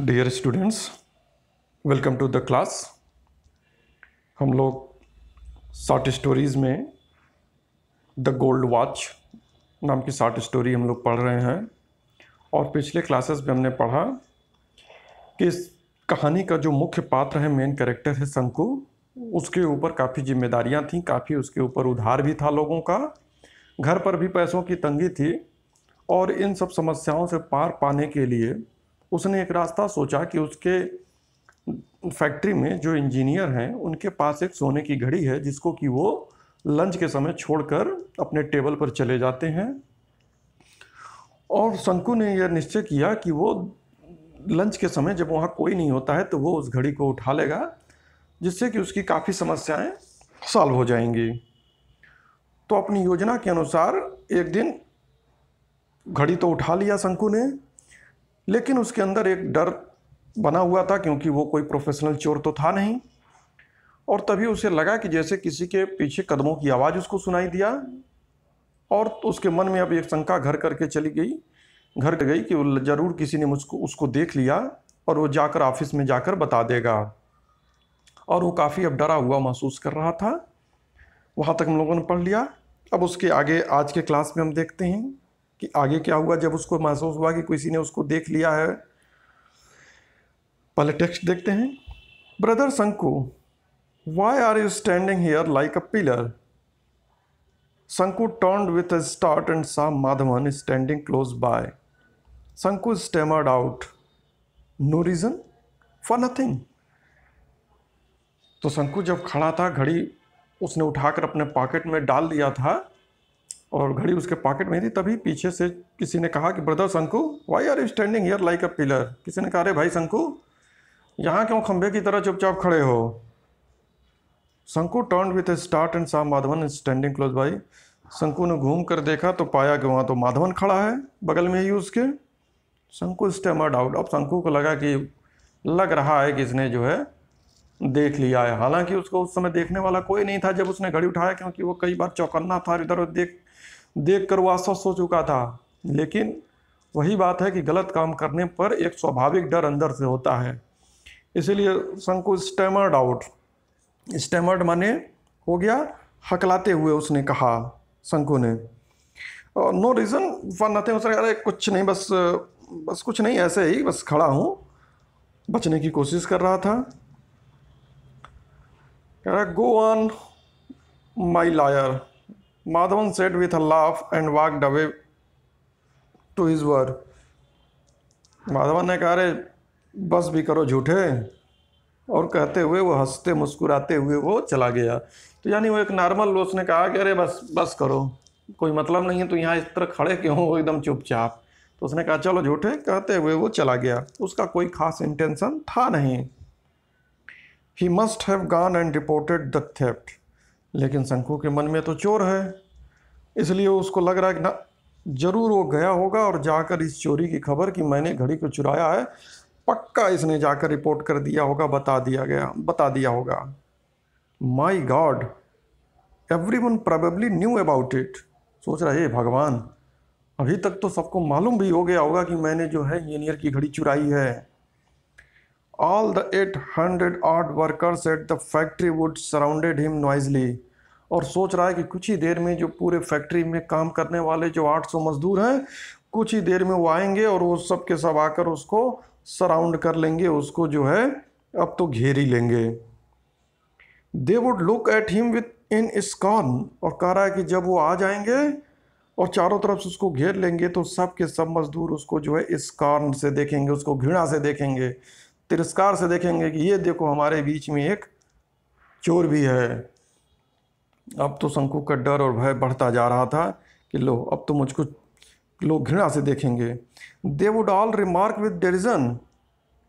Dear students welcome to the class हम लोग short stories में द गोल्ड वॉच नाम की शार्ट स्टोरी हम लोग पढ़ रहे हैं और पिछले क्लासेस में हमने पढ़ा कि इस कहानी का जो मुख्य पात्र है मेन कैरेक्टर है शंकु उसके ऊपर काफ़ी जिम्मेदारियां थीं काफ़ी उसके ऊपर उधार भी था लोगों का घर पर भी पैसों की तंगी थी और इन सब समस्याओं से पार पाने के लिए उसने एक रास्ता सोचा कि उसके फैक्ट्री में जो इंजीनियर हैं उनके पास एक सोने की घड़ी है जिसको कि वो लंच के समय छोड़कर अपने टेबल पर चले जाते हैं और शंकु ने यह निश्चय किया कि वो लंच के समय जब वहाँ कोई नहीं होता है तो वो उस घड़ी को उठा लेगा जिससे कि उसकी काफ़ी समस्याएं सॉल्व हो जाएंगी तो अपनी योजना के अनुसार एक दिन घड़ी तो उठा लिया शंकु ने लेकिन उसके अंदर एक डर बना हुआ था क्योंकि वो कोई प्रोफेशनल चोर तो था नहीं और तभी उसे लगा कि जैसे किसी के पीछे कदमों की आवाज़ उसको सुनाई दिया और तो उसके मन में अब एक शंका घर करके चली गई घर गई कि वो ज़रूर किसी ने मुझको उसको देख लिया और वो जाकर ऑफिस में जाकर बता देगा और वो काफ़ी अब डरा हुआ महसूस कर रहा था वहाँ तक हम लोगों ने पढ़ लिया अब उसके आगे आज के क्लास में हम देखते हैं कि आगे क्या हुआ जब उसको महसूस हुआ कि किसी ने उसको देख लिया है पहले टेक्स्ट देखते हैं brother Shanku why are you standing here like a pillar Shanku turn with a start and saw Madhavan standing close by Shanku stammered out no reason for nothing तो शंकु जब खड़ा था घड़ी उसने उठाकर अपने पॉकेट में डाल दिया था और घड़ी उसके पॉकेट में थी तभी पीछे से किसी ने कहा कि brother Shanku why are you standing here like a pillar किसी ने कहा अरे भाई शंकु यहाँ क्यों खंभे की तरह चुपचाप खड़े हो शंकु टर्न विथ स्टार्ट एंड साम माधवन स्टैंडिंग क्लोज बाई शंकु ने घूम कर देखा तो पाया कि वहाँ तो माधवन खड़ा है बगल में ही उसके शंकु स्टेमर्ड आउट अब शंकु को लगा कि लग रहा है कि इसने जो है देख लिया है हालांकि उसको उस समय देखने वाला कोई नहीं था जब उसने घड़ी उठाया क्योंकि वो कई बार चौकन्ना था इधर उधर देख देख कर वो आश्वस्त हो चुका था लेकिन वही बात है कि गलत काम करने पर एक स्वाभाविक डर अंदर से होता है इसीलिए शंकु स्टैमर्ड आउट स्टैमर्ड माने हो गया हकलाते हुए उसने कहा शंकु ने नो रीज़न फॉर नथिंग उसने अरे कुछ नहीं बस बस कुछ नहीं ऐसे ही बस खड़ा हूँ बचने की कोशिश कर रहा था कह रहा go on my liar Madhavan said with a laugh and walked away to his work. Madhavan ने कहा अरे बस भी करो झूठे और कहते हुए वो हंसते मुस्कुराते हुए वो चला गया तो यानी वो एक नॉर्मल उसने कहा कि अरे बस बस करो कोई मतलब नहीं है तो यहाँ इस तरह खड़े क्यों हो एकदम चुपचाप तो उसने कहा चलो झूठे कहते हुए वो चला गया उसका कोई खास इंटेंशन था नहीं he must have gone and reported the theft लेकिन शंकु के मन में तो चोर है इसलिए उसको लग रहा है कि ना जरूर वो गया होगा और जाकर इस चोरी की खबर कि मैंने घड़ी को चुराया है पक्का इसने जाकर रिपोर्ट कर दिया होगा बता दिया गया बता दिया होगा my God everyone probably knew about it सोच रहा है भगवान अभी तक तो सबको मालूम भी हो गया होगा कि मैंने जो है इंजीनियर की घड़ी चुराई है all the eight hundred art workers at the factory would surrounded him noisily और सोच रहा है कि कुछ ही देर में जो पूरे फैक्ट्री में काम करने वाले जो 800 मजदूर हैं कुछ ही देर में वो आएंगे और वो सब के सब आकर उसको सराउंड कर लेंगे उसको जो है अब तो घेर ही लेंगे they would look at him with in scorn और कह रहा है कि जब वो आ जाएंगे और चारों तरफ से उसको घेर लेंगे तो सब के सब मजदूर उसको जो है कारण से देखेंगे उसको घृणा से देखेंगे तिरस्कार से देखेंगे कि ये देखो हमारे बीच में एक चोर भी है अब तो शंकु का डर और भय बढ़ता जा रहा था कि लो अब तो मुझको लोग घृणा से देखेंगे they would all remark with derision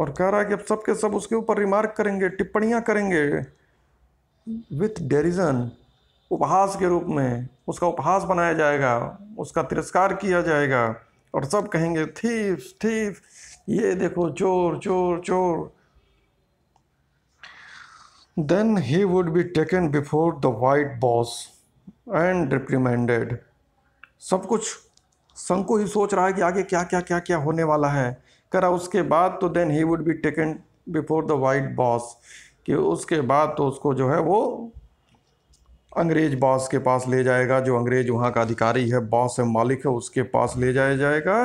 और कह रहा है कि अब सब के सब उसके ऊपर रिमार्क करेंगे टिप्पणियाँ करेंगे विथ डेरिजन उपहास के रूप में उसका उपहास बनाया जाएगा उसका तिरस्कार किया जाएगा और सब कहेंगे थीफ थीफ ये देखो चोर चोर चोर Then he would be taken before the white boss and reprimanded. सब कुछ शंकु ही सोच रहा है कि आगे क्या क्या क्या क्या होने वाला है करा उसके बाद तो then he would be taken before the white boss कि उसके बाद तो उसको जो है वो अंग्रेज बॉस के पास ले जाएगा जो अंग्रेज वहाँ का अधिकारी है बॉस है मालिक है उसके पास ले जाया जाएगा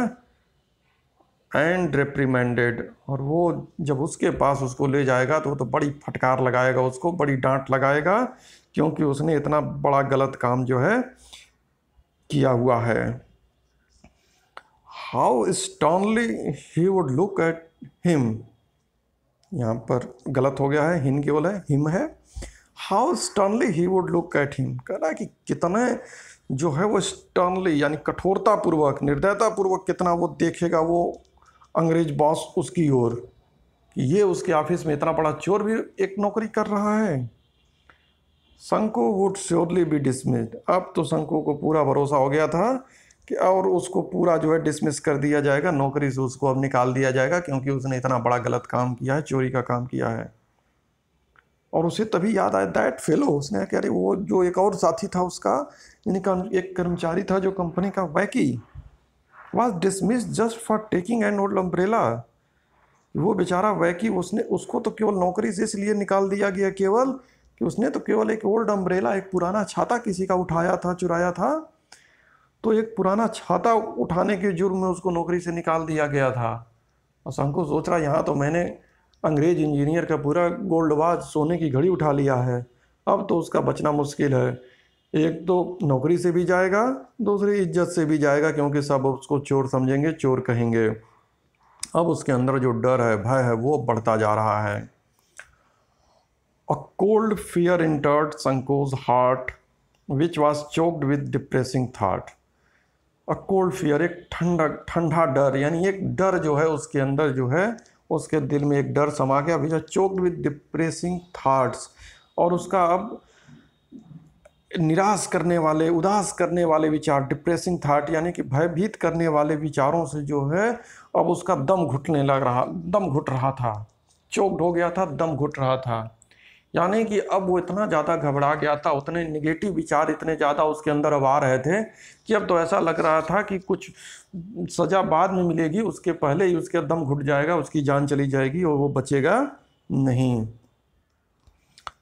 एंड रेप्रीमेंडेड और वो जब उसके पास उसको ले जाएगा तो वो तो बड़ी फटकार लगाएगा उसको बड़ी डांट लगाएगा क्योंकि उसने इतना बड़ा गलत काम जो है किया हुआ है how sternly he would look at him यहाँ पर गलत हो गया है हिम केवल है हिम है how sternly he would look at him कह रहा है कि कितने जो है वो स्टॉनली यानी कठोरतापूर्वक निर्दयतापूर्वक कितना वो देखेगा वो अंग्रेज बॉस उसकी ओर कि ये उसके ऑफिस में इतना बड़ा चोर भी एक नौकरी कर रहा है Shanko would surely be dismissed अब तो शंको को पूरा भरोसा हो गया था कि और उसको पूरा जो है डिसमिस कर दिया जाएगा नौकरी से उसको अब निकाल दिया जाएगा क्योंकि उसने इतना बड़ा गलत काम किया है चोरी का काम किया है और उसे तभी याद आया दैट फेलो उसने कह रही वो जो एक और साथी था उसका यानी एक कर्मचारी था जो कंपनी का Vaiki was dismiss just for taking an old umbrella वो बेचारा वैकी उसने उसको तो केवल नौकरी से इसलिए निकाल दिया गया केवल कि उसने तो केवल एक ओल्ड अम्ब्रेला एक पुराना छाता किसी का उठाया था चुराया था तो एक पुराना छाता उठाने के जुर्म में उसको नौकरी से निकाल दिया गया था और शंकु सोच रहा यहाँ तो मैंने अंग्रेज इंजीनियर का पूरा गोल्ड वाच सोने की घड़ी उठा लिया है अब तो उसका बचना मुश्किल है एक तो नौकरी से भी जाएगा दूसरी इज्जत से भी जाएगा क्योंकि सब उसको चोर समझेंगे चोर कहेंगे अब उसके अंदर जो डर है भय है वो बढ़ता जा रहा है a cold fear entered Shanko's heart which was choked with depressing thought a cold fear एक ठंडा ठंडा डर यानी एक डर जो है उसके अंदर जो है उसके दिल में एक डर समा गया which choked with depressing thoughts और उसका अब निराश करने वाले उदास करने वाले विचार डिप्रेसिंग थाट यानी कि भयभीत करने वाले विचारों से जो है अब उसका दम घुटने लग रहा दम घुट रहा था चौकड हो गया था दम घुट रहा था यानी कि अब वो इतना ज़्यादा घबरा गया था उतने निगेटिव विचार इतने ज़्यादा उसके अंदर अब आ रहे थे कि अब तो ऐसा लग रहा था कि कुछ सज़ा बाद में मिलेगी उसके पहले ही उसके दम घुट जाएगा उसकी जान चली जाएगी और वो बचेगा नहीं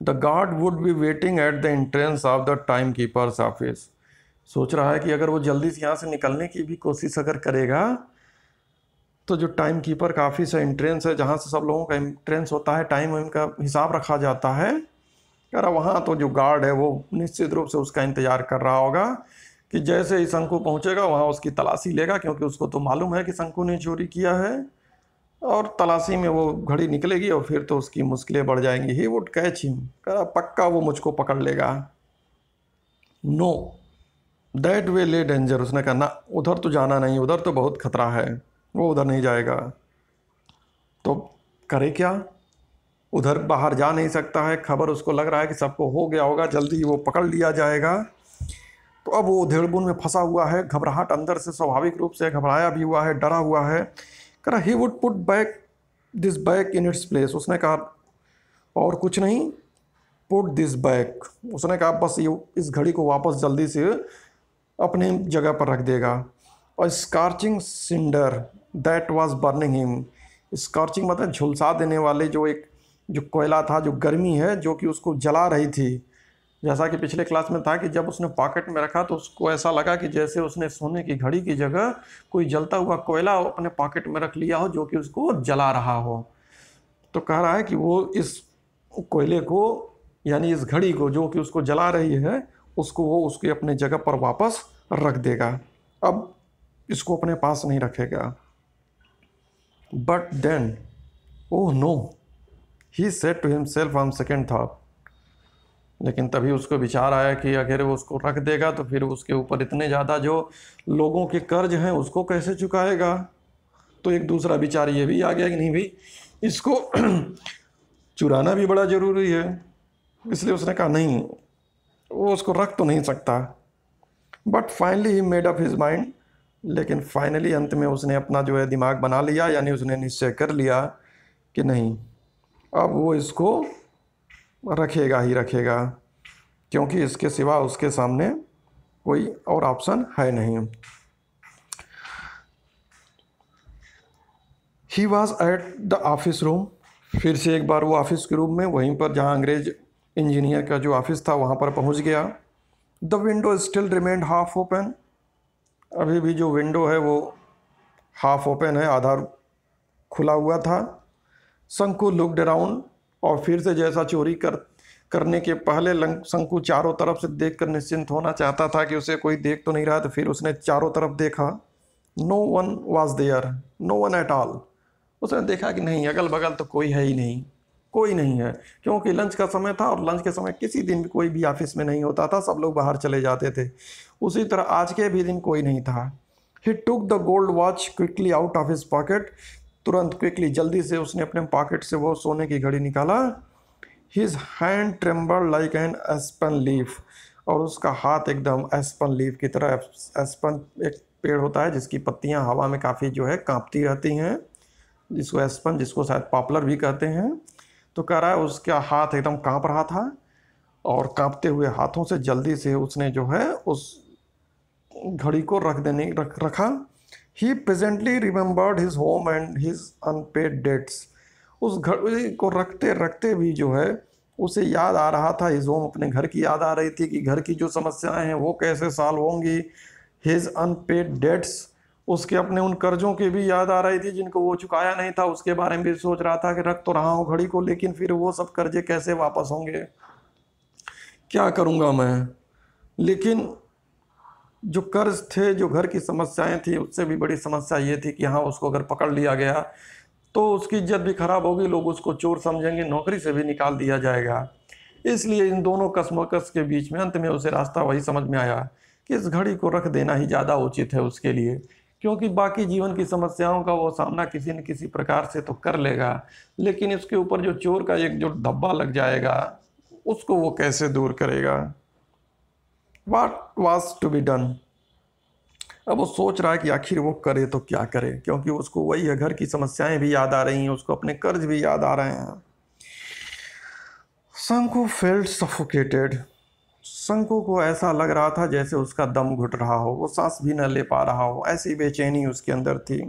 the guard would be waiting at the entrance of the time keeper's office सोच रहा है कि अगर वो जल्दी से यहाँ से निकलने की भी कोशिश अगर करेगा तो जो टाइम कीपर का ऑफिस है एंट्रेंस है जहाँ से सब लोगों का एंट्रेंस होता है टाइम वाइम का हिसाब रखा जाता है अरे वहाँ तो जो गार्ड है वो निश्चित रूप से उसका इंतज़ार कर रहा होगा कि जैसे ही शंकु पहुँचेगा वहाँ उसकी तलाशी लेगा क्योंकि उसको तो मालूम है कि शंकु ने चोरी किया है और तलाशी में वो घड़ी निकलेगी और फिर तो उसकी मुश्किलें बढ़ जाएंगी ही वुड कैच हिम कहा पक्का वो मुझको पकड़ लेगा नो दैट वे ले डेंजर उसने कहा ना उधर तो जाना नहीं उधर तो बहुत खतरा है वो उधर नहीं जाएगा तो करे क्या उधर बाहर जा नहीं सकता है खबर उसको लग रहा है कि सबको हो गया होगा जल्दी वो पकड़ लिया जाएगा तो अब वो उधेड़बुन में फंसा हुआ है घबराहट अंदर से स्वाभाविक रूप से घबराया भी हुआ है डरा हुआ है रहा he would put back this back in its place उसने कहा और कुछ नहीं पुट दिस बैक उसने कहा बस ये इस घड़ी को वापस जल्दी से अपने जगह पर रख देगा और scorching cinder that was burning him scorching मतलब झुलसा देने वाले जो एक जो कोयला था जो गर्मी है जो कि उसको जला रही थी जैसा कि पिछले क्लास में था कि जब उसने पॉकेट में रखा तो उसको ऐसा लगा कि जैसे उसने सोने की घड़ी की जगह कोई जलता हुआ कोयला अपने पॉकेट में रख लिया हो जो कि उसको जला रहा हो तो कह रहा है कि वो इस कोयले को यानी इस घड़ी को जो कि उसको जला रही है उसको वो उसके अपने जगह पर वापस रख देगा अब इसको अपने पास नहीं रखेगा but then oh no he said to himself on second thought लेकिन तभी उसको विचार आया कि अगर वो उसको रख देगा तो फिर उसके ऊपर इतने ज़्यादा जो लोगों के कर्ज हैं उसको कैसे चुकाएगा तो एक दूसरा विचार ये भी आ गया कि नहीं भाई इसको चुराना भी बड़ा ज़रूरी है इसलिए उसने कहा नहीं वो उसको रख तो नहीं सकता but finally he made up his mind लेकिन फाइनली अंत में उसने अपना जो है दिमाग बना लिया यानी उसने निश्चय कर लिया कि नहीं अब वो इसको रखेगा ही रखेगा क्योंकि इसके सिवा उसके सामने कोई और ऑप्शन है नहीं he was at the office room फिर से एक बार वो ऑफिस के रूम में वहीं पर जहाँ अंग्रेज इंजीनियर का जो ऑफिस था वहाँ पर पहुँच गया the window still remained half open अभी भी जो विंडो है वो हाफ ओपन है आधार खुला हुआ था शंकु लुकड अराउंड और फिर से जैसा चोरी कर करने के पहले शंकु चारों तरफ से देख कर निश्चिंत होना चाहता था कि उसे कोई देख तो नहीं रहा तो फिर उसने चारों तरफ देखा no one was there no one at all उसने देखा कि नहीं अगल बगल तो कोई है ही नहीं कोई नहीं है क्योंकि लंच का समय था और लंच के समय किसी दिन भी कोई भी ऑफिस में नहीं होता था सब लोग बाहर चले जाते थे उसी तरह आज के भी दिन कोई नहीं था he took the gold watch quickly out of his pocket तुरंत क्विकली जल्दी से उसने अपने पॉकेट से वो सोने की घड़ी निकाला his hand trembled like an aspen leaf और उसका हाथ एकदम एस्पन लीफ की तरह एस्पन एक पेड़ होता है जिसकी पत्तियां हवा में काफ़ी जो है कांपती रहती हैं जिसको एस्पन जिसको शायद पॉपुलर भी कहते हैं तो कह रहा है उसका हाथ एकदम कांप रहा था और कांपते हुए हाथों से जल्दी से उसने जो है उस घड़ी को रख देने रख रखा he presently remembered his home and his unpaid debts उस घड़ी को रखते रखते भी जो है उसे याद आ रहा था हिज होम अपने घर की याद आ रही थी कि घर की जो समस्याएं हैं वो कैसे साल होंगी हिज अनपेड डेट्स उसके अपने उन कर्जों की भी याद आ रही थी जिनको वो चुकाया नहीं था उसके बारे में भी सोच रहा था कि रख तो रहा हूँ घड़ी को लेकिन फिर वो सब कर्जे कैसे वापस होंगे क्या करूँगा मैं लेकिन जो कर्ज थे जो घर की समस्याएं थी उससे भी बड़ी समस्या ये थी कि हाँ उसको अगर पकड़ लिया गया तो उसकी इज्जत भी ख़राब होगी लोग उसको चोर समझेंगे नौकरी से भी निकाल दिया जाएगा इसलिए इन दोनों कसमकस के बीच में अंत में उसे रास्ता वही समझ में आया कि इस घड़ी को रख देना ही ज़्यादा उचित है उसके लिए क्योंकि बाकी जीवन की समस्याओं का वो सामना किसी न किसी प्रकार से तो कर लेगा लेकिन इसके ऊपर जो चोर का एक जो धब्बा लग जाएगा उसको वो कैसे दूर करेगा what was to be done अब वो सोच रहा है कि आखिर वो करे तो क्या करे क्योंकि उसको वही है घर की समस्याएं भी याद आ रही हैं उसको अपने कर्ज भी याद आ रहे हैं शंकु फेल्ड सफोकेटेड शंकु को ऐसा लग रहा था जैसे उसका दम घुट रहा हो वो सांस भी न ले पा रहा हो ऐसी बेचैनी उसके अंदर थी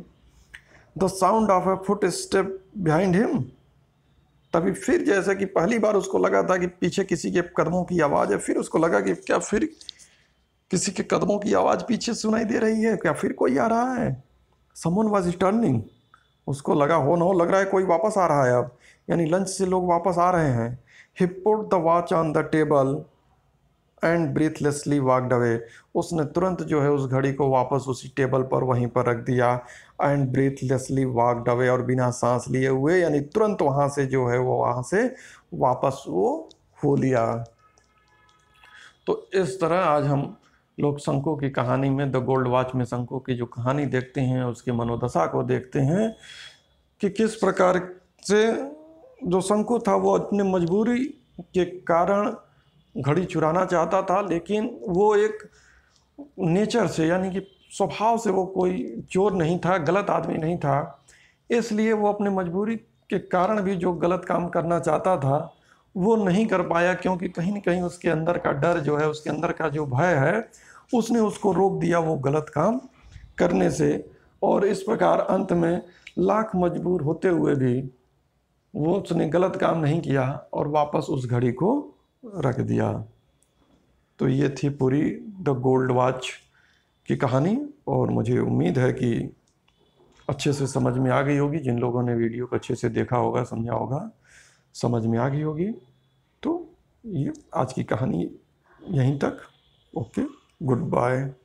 the sound of a footstep behind him तभी फिर जैसे कि पहली बार उसको लगा था कि पीछे किसी के कदमों की आवाज़ है फिर उसको लगा कि क्या फिर किसी के कदमों की आवाज़ पीछे सुनाई दे रही है क्या फिर कोई आ रहा है समन वॉज रिटर्निंग उसको लगा हो ना हो लग रहा है कोई वापस आ रहा है अब यानी लंच से लोग वापस आ रहे हैं he put the watch on the table and breathlessly walked away उसने तुरंत जो है उस घड़ी को वापस उसी टेबल पर वहीं पर रख दिया एंड ब्रीथलेसली वॉकड अवे और बिना सांस लिए हुए यानी तुरंत वहाँ से जो है वो वहाँ से वापस वो हो लिया तो इस तरह आज हम लोग शंको की कहानी में द गोल्ड वॉच में शंको की जो कहानी देखते हैं उसकी मनोदशा को देखते हैं कि किस प्रकार से जो शंको था वो अपने मजबूरी के कारण घड़ी चुराना चाहता था लेकिन वो एक नेचर से यानी कि स्वभाव से वो कोई चोर नहीं था गलत आदमी नहीं था इसलिए वो अपने मजबूरी के कारण भी जो गलत काम करना चाहता था वो नहीं कर पाया क्योंकि कहीं ना कहीं उसके अंदर का डर जो है उसके अंदर का जो भय है उसने उसको रोक दिया वो गलत काम करने से और इस प्रकार अंत में लाख मजबूर होते हुए भी वो उसने गलत काम नहीं किया और वापस उस घड़ी को रख दिया तो ये थी पूरी द गोल्ड वॉच की कहानी और मुझे उम्मीद है कि अच्छे से समझ में आ गई होगी जिन लोगों ने वीडियो को अच्छे से देखा होगा समझा होगा समझ में आ गई होगी तो ये आज की कहानी यहीं तक ओके गुड बाय